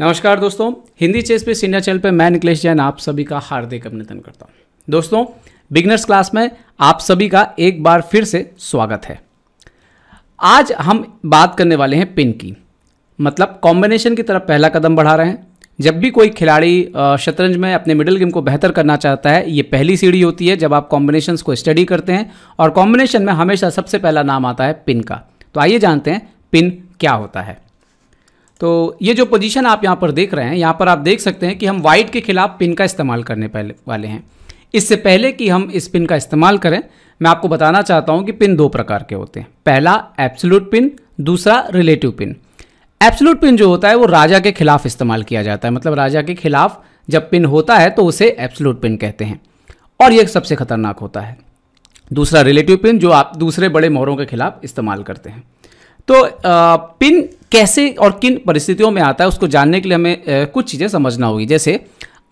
नमस्कार दोस्तों हिंदी चेस पे इंडिया चैनल पे मैं निकलेश जैन आप सभी का हार्दिक अभिनंदन करता हूँ दोस्तों बिगनर्स क्लास में आप सभी का एक बार फिर से स्वागत है आज हम बात करने वाले हैं पिन की मतलब कॉम्बिनेशन की तरफ पहला कदम बढ़ा रहे हैं जब भी कोई खिलाड़ी शतरंज में अपने मिडिल गेम को बेहतर करना चाहता है ये पहली सीढ़ी होती है जब आप कॉम्बिनेशन को स्टडी करते हैं और कॉम्बिनेशन में हमेशा सबसे पहला नाम आता है पिन का तो आइए जानते हैं पिन क्या होता है तो ये जो पोजीशन आप यहाँ पर देख रहे हैं यहाँ पर आप देख सकते हैं कि हम वाइट के खिलाफ पिन का इस्तेमाल करने पहले वाले हैं इससे पहले कि हम इस पिन का इस्तेमाल करें मैं आपको बताना चाहता हूँ कि पिन दो प्रकार के होते हैं पहला एप्सलूट पिन दूसरा रिलेटिव पिन एप्सलूट पिन जो होता है वो राजा के खिलाफ इस्तेमाल किया जाता है मतलब राजा के खिलाफ जब पिन होता है तो उसे एप्सलूट पिन कहते हैं और यह सबसे खतरनाक होता है दूसरा रिलेटिव पिन जो आप दूसरे बड़े मोहरों के खिलाफ इस्तेमाल करते हैं तो आ, पिन कैसे और किन परिस्थितियों में आता है उसको जानने के लिए हमें कुछ चीज़ें समझना होगी जैसे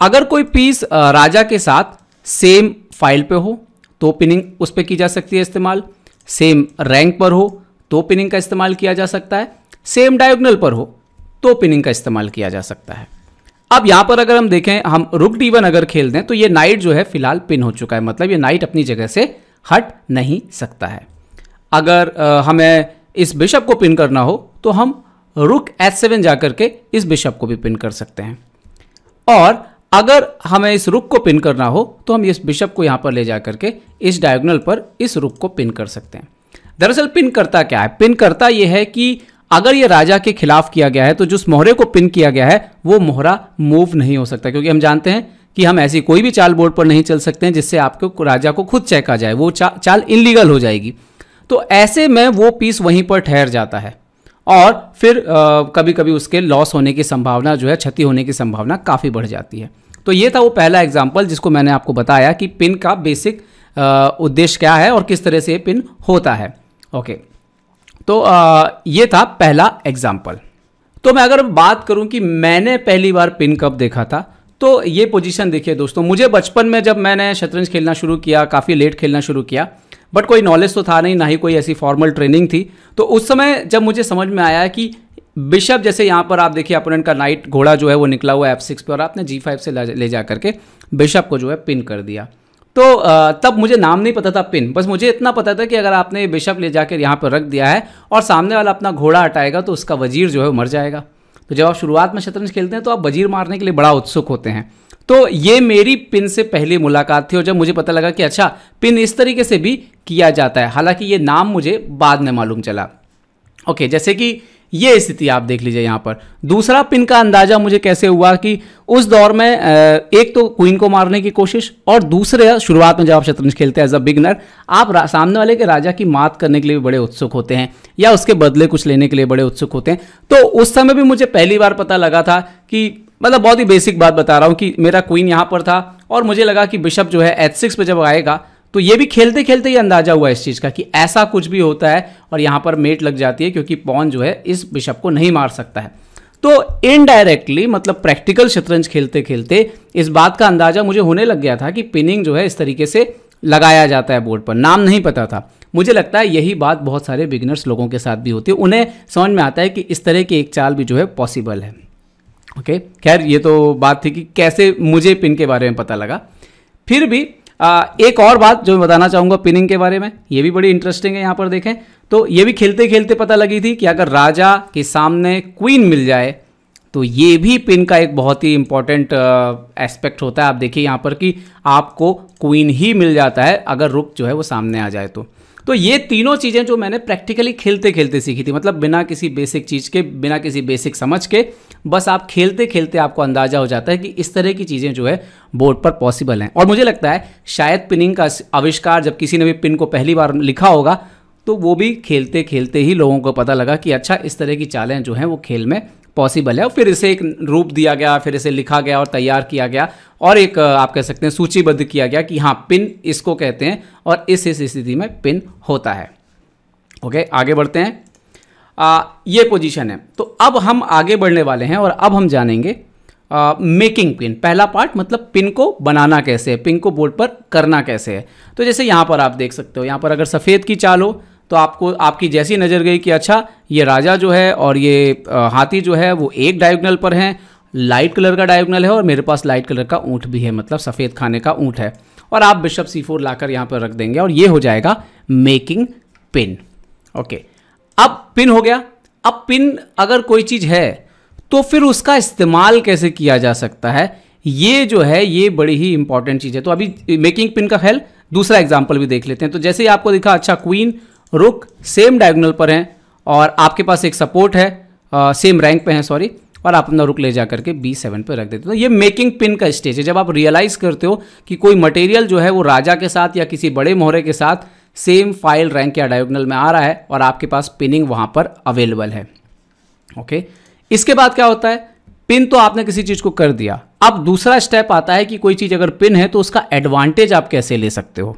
अगर कोई पीस राजा के साथ सेम फाइल पे हो तो पिनिंग उस पर की जा सकती है इस्तेमाल सेम रैंक पर हो तो पिनिंग का इस्तेमाल किया जा सकता है सेम डायगोनल पर हो तो पिनिंग का इस्तेमाल किया जा सकता है अब यहाँ पर अगर हम देखें हम रुक डी वन अगर खेल दें तो ये नाइट जो है फिलहाल पिन हो चुका है मतलब ये नाइट अपनी जगह से हट नहीं सकता है अगर आ, हमें इस बिशप को पिन करना हो तो हम रुक एच सेवन जा करके इस बिशप को भी पिन कर सकते हैं और अगर हमें इस रुक को पिन करना हो तो हम इस बिशप को यहाँ पर ले जा करके इस डायगोनल पर इस रुक को पिन कर सकते हैं दरअसल पिन करता क्या है पिन करता यह है कि अगर ये राजा के खिलाफ किया गया है तो जिस मोहरे को पिन किया गया है वो मोहरा मूव नहीं हो सकता क्योंकि हम जानते हैं कि हम ऐसी कोई भी चाल बोर्ड पर नहीं चल सकते हैं जिससे आपको राजा को खुद चेका जाए वो चा, चाल इनलीगल हो जाएगी तो ऐसे में वो पीस वहीं पर ठहर जाता है और फिर आ, कभी कभी उसके लॉस होने की संभावना जो है क्षति होने की संभावना काफ़ी बढ़ जाती है तो ये था वो पहला एग्जाम्पल जिसको मैंने आपको बताया कि पिन का बेसिक उद्देश्य क्या है और किस तरह से ये पिन होता है ओके तो आ, ये था पहला एग्जाम्पल तो मैं अगर बात करूं कि मैंने पहली बार पिन कब देखा था तो ये पोजीशन देखिए दोस्तों मुझे बचपन में जब मैंने शतरंज खेलना शुरू किया काफ़ी लेट खेलना शुरू किया बट कोई नॉलेज तो था नहीं ना ही कोई ऐसी फॉर्मल ट्रेनिंग थी तो उस समय जब मुझे समझ में आया कि बिशप जैसे यहाँ पर आप देखिए अपोनेंट का नाइट घोड़ा जो है वो निकला हुआ एफ सिक्स पर और आपने जी फाइव से ले जा करके बिशप को जो है पिन कर दिया तो तब मुझे नाम नहीं पता था पिन बस मुझे इतना पता था कि अगर आपने बिशप ले जाकर यहाँ पर रख दिया है और सामने वाला अपना घोड़ा हटाएगा तो उसका वजीर जो है मर जाएगा तो जब आप शुरुआत में शतरंज खेलते हैं तो आप वजीर मारने के लिए बड़ा उत्सुक होते हैं तो ये मेरी पिन से पहली मुलाकात थी और जब मुझे पता लगा कि अच्छा पिन इस तरीके से भी किया जाता है हालांकि ये नाम मुझे बाद में मालूम चला ओके जैसे कि ये स्थिति आप देख लीजिए यहाँ पर दूसरा पिन का अंदाज़ा मुझे कैसे हुआ कि उस दौर में एक तो क्वीन को मारने की कोशिश और दूसरे शुरुआत में जब आप शतरंज खेलते हैं एज अ बिगनर आप सामने वाले के राजा की मात करने के लिए भी बड़े उत्सुक होते हैं या उसके बदले कुछ लेने के लिए बड़े उत्सुक होते हैं तो उस समय भी मुझे पहली बार पता लगा था कि मतलब बहुत ही बेसिक बात बता रहा हूँ कि मेरा क्वीन यहाँ पर था और मुझे लगा कि बिशप जो है एच सिक्स पर जब आएगा तो ये भी खेलते खेलते ही अंदाजा हुआ इस चीज़ का कि ऐसा कुछ भी होता है और यहाँ पर मेट लग जाती है क्योंकि पॉन जो है इस बिशप को नहीं मार सकता है तो इनडायरेक्टली मतलब प्रैक्टिकल शतरंज खेलते खेलते इस बात का अंदाजा मुझे होने लग गया था कि पिनिंग जो है इस तरीके से लगाया जाता है बोर्ड पर नाम नहीं पता था मुझे लगता है यही बात बहुत सारे बिगनर्स लोगों के साथ भी होती है उन्हें समझ में आता है कि इस तरह की एक चाल भी जो है पॉसिबल है ओके खैर ये तो बात थी कि कैसे मुझे पिन के बारे में पता लगा फिर भी आ, एक और बात जो मैं बताना चाहूँगा पिनिंग के बारे में ये भी बड़ी इंटरेस्टिंग है यहाँ पर देखें तो ये भी खेलते खेलते पता लगी थी कि अगर राजा के सामने क्वीन मिल जाए तो ये भी पिन का एक बहुत ही इंपॉर्टेंट एस्पेक्ट होता है आप देखिए यहाँ पर कि आपको क्वीन ही मिल जाता है अगर रुक जो है वो सामने आ जाए तो तो ये तीनों चीज़ें जो मैंने प्रैक्टिकली खेलते खेलते सीखी थी मतलब बिना किसी बेसिक चीज़ के बिना किसी बेसिक समझ के बस आप खेलते खेलते आपको अंदाज़ा हो जाता है कि इस तरह की चीज़ें जो है बोर्ड पर पॉसिबल हैं और मुझे लगता है शायद पिनिंग का आविष्कार जब किसी ने भी पिन को पहली बार लिखा होगा तो वो भी खेलते खेलते ही लोगों को पता लगा कि अच्छा इस तरह की चालें जो हैं वो खेल में पॉसिबल है और फिर इसे एक रूप दिया गया फिर इसे लिखा गया और तैयार किया गया और एक आप कह सकते हैं सूचीबद्ध किया गया कि हाँ पिन इसको कहते हैं और इस इस स्थिति में पिन होता है ओके आगे बढ़ते हैं आ, ये पोजीशन है तो अब हम आगे बढ़ने वाले हैं और अब हम जानेंगे मेकिंग पिन पहला पार्ट मतलब पिन को बनाना कैसे है पिन को बोर्ड पर करना कैसे है तो जैसे यहाँ पर आप देख सकते हो यहाँ पर अगर सफ़ेद की चाल हो तो आपको आपकी जैसी नज़र गई कि अच्छा ये राजा जो है और ये हाथी जो है वो एक डायगोनल पर हैं लाइट कलर का डायगोनल है और मेरे पास लाइट कलर का ऊँट भी है मतलब सफ़ेद खाने का ऊँट है और आप बिशप सी फोर लाकर यहाँ पर रख देंगे और ये हो जाएगा मेकिंग पिन ओके अब पिन हो गया अब पिन अगर कोई चीज़ है तो फिर उसका इस्तेमाल कैसे किया जा सकता है ये जो है ये बड़ी ही इंपॉर्टेंट चीज़ है तो अभी मेकिंग पिन का ख्याल दूसरा एग्जाम्पल भी देख लेते हैं तो जैसे ही आपको दिखा अच्छा क्वीन रुक सेम डायगोनल पर हैं और आपके पास एक सपोर्ट है आ, सेम रैंक पे हैं सॉरी और आप अपना रुक ले जा करके बी सेवन पर रख देते हो तो ये मेकिंग पिन का स्टेज है जब आप रियलाइज़ करते हो कि कोई मटेरियल जो है वो राजा के साथ या किसी बड़े मोहरे के साथ सेम फाइल रैंक या डायगोनल में आ रहा है और आपके पास पिनिंग वहां पर अवेलेबल है ओके इसके बाद क्या होता है पिन तो आपने किसी चीज़ को कर दिया अब दूसरा स्टेप आता है कि कोई चीज़ अगर पिन है तो उसका एडवांटेज आप कैसे ले सकते हो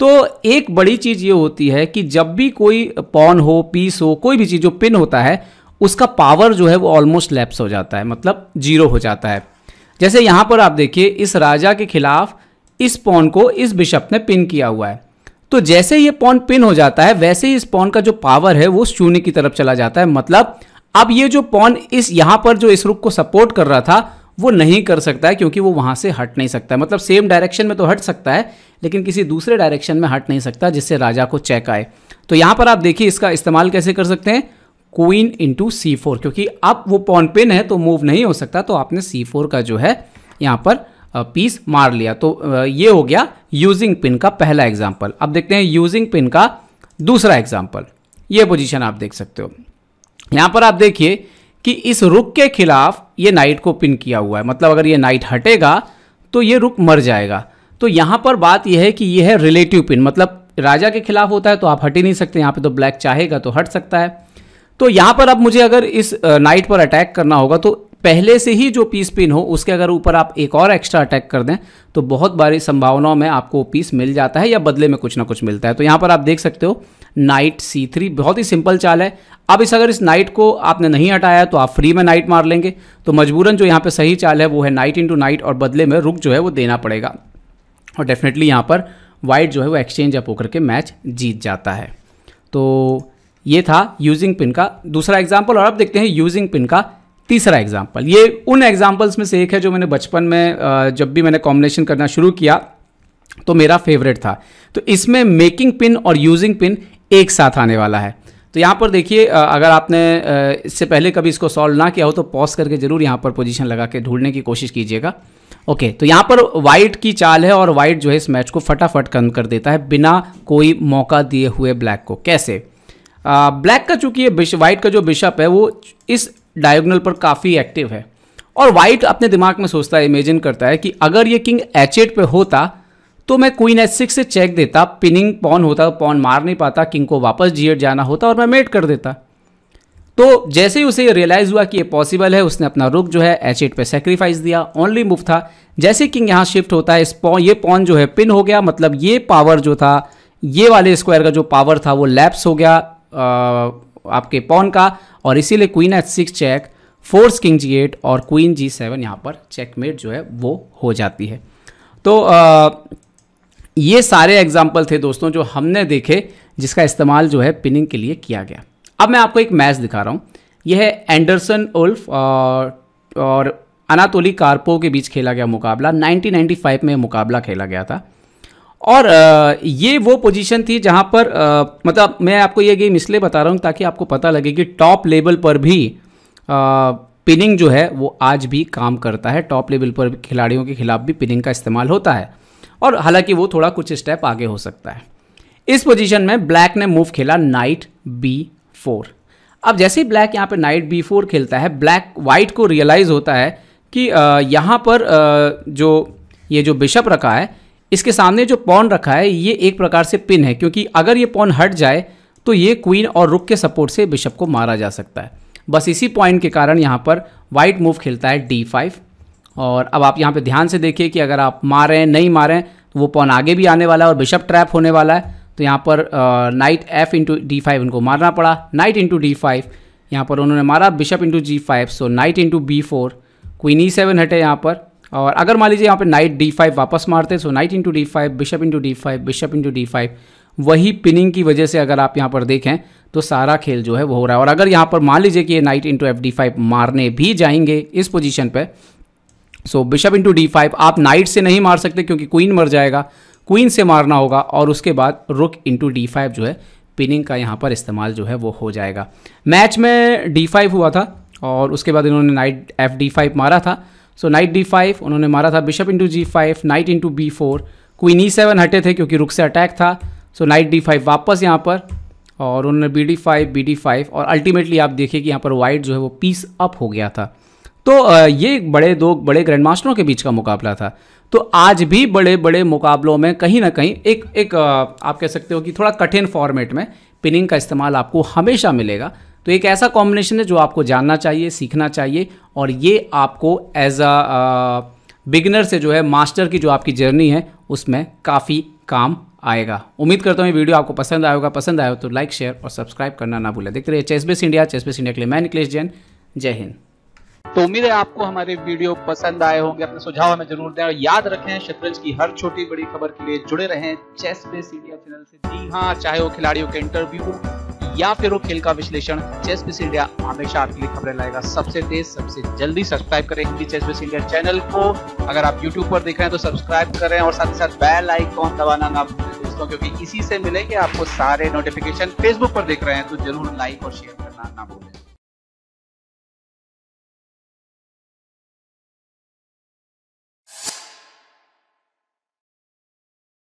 तो एक बड़ी चीज़ ये होती है कि जब भी कोई पॉन हो पीस हो कोई भी चीज़ जो पिन होता है उसका पावर जो है वो ऑलमोस्ट लैप्स हो जाता है मतलब जीरो हो जाता है जैसे यहाँ पर आप देखिए इस राजा के खिलाफ इस पॉन को इस बिशप ने पिन किया हुआ है तो जैसे ये पॉन पिन हो जाता है वैसे ही इस पॉन का जो पावर है वो शून्य की तरफ चला जाता है मतलब अब ये जो पॉन इस यहाँ पर जो इस रुख को सपोर्ट कर रहा था वो नहीं कर सकता है क्योंकि वो वहाँ से हट नहीं सकता है मतलब सेम डायरेक्शन में तो हट सकता है लेकिन किसी दूसरे डायरेक्शन में हट नहीं सकता जिससे राजा को चेक आए तो यहाँ पर आप देखिए इसका इस्तेमाल कैसे कर सकते हैं क्वीन इंटू सी फोर क्योंकि अब वो पॉन पिन है तो मूव नहीं हो सकता तो आपने सी फोर का जो है यहाँ पर पीस मार लिया तो ये हो गया यूजिंग पिन का पहला एग्जाम्पल अब देखते हैं यूजिंग पिन का दूसरा एग्जाम्पल ये पोजिशन आप देख सकते हो यहाँ पर आप देखिए कि इस रुक के खिलाफ ये नाइट को पिन किया हुआ है मतलब अगर ये नाइट हटेगा तो ये रुक मर जाएगा तो यहाँ पर बात यह है कि यह है रिलेटिव पिन मतलब राजा के खिलाफ होता है तो आप हट ही नहीं सकते यहाँ पे तो ब्लैक चाहेगा तो हट सकता है तो यहाँ पर अब मुझे अगर इस नाइट पर अटैक करना होगा तो पहले से ही जो पीस पिन हो उसके अगर ऊपर आप एक और एक्स्ट्रा अटैक कर दें तो बहुत बारी संभावनाओं में आपको पीस मिल जाता है या बदले में कुछ ना कुछ मिलता है तो यहाँ पर आप देख सकते हो नाइट सी थ्री बहुत ही सिंपल चाल है अब इस अगर इस नाइट को आपने नहीं हटाया तो आप फ्री में नाइट मार लेंगे तो मजबूरन जो यहाँ पर सही चाल है वो है नाइट इंटू नाइट और बदले में रुक जो है वो देना पड़ेगा और डेफिनेटली यहाँ पर वाइट जो है वो एक्सचेंज अप होकर के मैच जीत जाता है तो ये था यूजिंग पिन का दूसरा एग्जाम्पल और अब देखते हैं यूजिंग पिन का तीसरा एग्जाम्पल ये उन एग्जाम्पल्स में से एक है जो मैंने बचपन में जब भी मैंने कॉम्बिनेशन करना शुरू किया तो मेरा फेवरेट था तो इसमें मेकिंग पिन और यूजिंग पिन एक साथ आने वाला है तो यहाँ पर देखिए अगर आपने इससे पहले कभी इसको सॉल्व ना किया हो तो पॉज करके ज़रूर यहाँ पर पोजीशन लगा के ढूंढने की कोशिश कीजिएगा ओके तो यहाँ पर वाइट की चाल है और वाइट जो है इस मैच को फटाफट कम कर देता है बिना कोई मौका दिए हुए ब्लैक को कैसे आ, ब्लैक का चूंकि ये वाइट का जो बिशप है वो इस डायगोनल पर काफ़ी एक्टिव है और वाइट अपने दिमाग में सोचता है इमेजिन करता है कि अगर ये किंग एच एट पर होता तो मैं क्वीन एच सिक्स से चेक देता पिनिंग पॉन होता पॉन मार नहीं पाता किंग को वापस जी एट जाना होता और मैं मेट कर देता तो जैसे ही उसे रियलाइज़ हुआ कि ये पॉसिबल है उसने अपना रुक जो है एच एट पर सेक्रीफाइस दिया ओनली मूव था जैसे किंग यहाँ शिफ्ट होता है इस पॉन ये पॉन जो है पिन हो गया मतलब ये पावर जो था ये वाले स्क्वायर का जो पावर था वो लैप्स हो गया आ, आपके पॉन का और इसीलिए queen H six check force king G eight और क्वीन जी सेवन यहाँ पर चेकमेट जो है वो हो जाती है तो आ, ये सारे एग्जाम्पल थे दोस्तों जो हमने देखे जिसका इस्तेमाल जो है पिनिंग के लिए किया गया अब मैं आपको एक मैच दिखा रहा हूँ यह है एंडरसन उल्फ और, अनातोली कार्पो के बीच खेला गया मुकाबला 1995 में मुकाबला खेला गया था और ये वो पोजीशन थी जहां पर मतलब मैं आपको ये गेम इसलिए बता रहा हूँ ताकि आपको पता लगे कि टॉप लेवल पर भी पिनिंग जो है वो आज भी काम करता है टॉप लेवल पर खिलाड़ियों के खिलाफ भी पिनिंग का इस्तेमाल होता है और हालांकि वो थोड़ा कुछ स्टेप आगे हो सकता है इस पोजीशन में ब्लैक ने मूव खेला नाइट बी फोर अब जैसे ही ब्लैक यहाँ पर नाइट बी फोर खेलता है ब्लैक वाइट को रियलाइज़ होता है कि यहाँ पर जो ये जो बिशप रखा है इसके सामने जो पॉन रखा है ये एक प्रकार से पिन है क्योंकि अगर ये पॉन हट जाए तो ये क्वीन और रुक के सपोर्ट से बिशप को मारा जा सकता है बस इसी पॉइंट के कारण यहाँ पर वाइट मूव खेलता है डी फाइव और अब आप यहाँ पे ध्यान से देखिए कि अगर आप मारें हैं नहीं मारें हैं तो वो पॉन आगे भी आने वाला है और बिशप ट्रैप होने वाला है तो यहाँ पर knight F into D five उनको मारना पड़ा नाइट इंटू डी फाइव यहाँ पर उन्होंने मारा bishop into G five so knight into B four queen E seven हटे यहाँ पर और अगर मान लीजिए यहाँ पे नाइट डी फाइव वापस मारते हैं so knight into D five bishop into D five bishop into D five वही पिनिंग की वजह से अगर आप यहाँ पर देखें तो सारा खेल जो है वो हो रहा है और अगर यहाँ पर मान लीजिए कि ये knight into F D five मारने भी जाएंगे इस पोजिशन पर so bishop into D five आप नाइट से नहीं मार सकते क्योंकि क्वीन मर जाएगा क्वीन से मारना होगा और उसके बाद रुक इंटू डी फाइव जो है पिनिंग का यहाँ पर इस्तेमाल जो है वो हो जाएगा मैच में डी फाइव हुआ था और उसके बाद इन्होंने नाइट एफ डी फाइव मारा था सो नाइट डी फाइव उन्होंने मारा था bishop into G five knight into B four queen E seven हटे थे क्योंकि रुक से अटैक था सो नाइट डी फाइव वापस यहाँ पर और उन्होंने B D five B D five और अल्टीमेटली आप देखिए कि यहाँ पर वाइट जो है वो पीस अप हो गया था तो ये बड़े दो बड़े ग्रैंड मास्टरों के बीच का मुकाबला था तो आज भी बड़े बड़े मुकाबलों में कहीं ना कहीं एक एक आप कह सकते हो कि थोड़ा कठिन फॉर्मेट में पिनिंग का इस्तेमाल आपको हमेशा मिलेगा तो एक ऐसा कॉम्बिनेशन है जो आपको जानना चाहिए सीखना चाहिए और ये आपको एज अ बिगिनर से जो है मास्टर की जो आपकी जर्नी है उसमें काफ़ी काम आएगा उम्मीद करता हूँ ये वीडियो आपको पसंद होगा पसंद आए तो लाइक शेयर और सब्सक्राइब करना ना भूलें देखते रहिए चेसबेस इंडिया चेसबेस इंडिया के लिए मैं निकलेश जैन जय हिंद तो उम्मीद है आपको हमारे वीडियो पसंद आए होंगे अपने सुझाव हमें जरूर दें और याद रखें शतरंज की हर छोटी बड़ी खबर के लिए जुड़े रहें चेस बेस इंडिया चैनल से जी हाँ चाहे वो खिलाड़ियों के इंटरव्यू या फिर वो खेल का विश्लेषण चेस बिस इंडिया हमेशा आपके लिए खबरें लाएगा सबसे तेज सबसे जल्दी सब्सक्राइब करें Hindi chess base India channel को अगर आप यूट्यूब पर देख रहे हैं तो सब्सक्राइब करें और साथ ही साथ बेल आइकॉन दबाना ना भूलें दोस्तों क्योंकि इसी से मिलेंगे आपको सारे नोटिफिकेशन फेसबुक पर देख रहे हैं तो जरूर लाइक और शेयर करना ना भूलें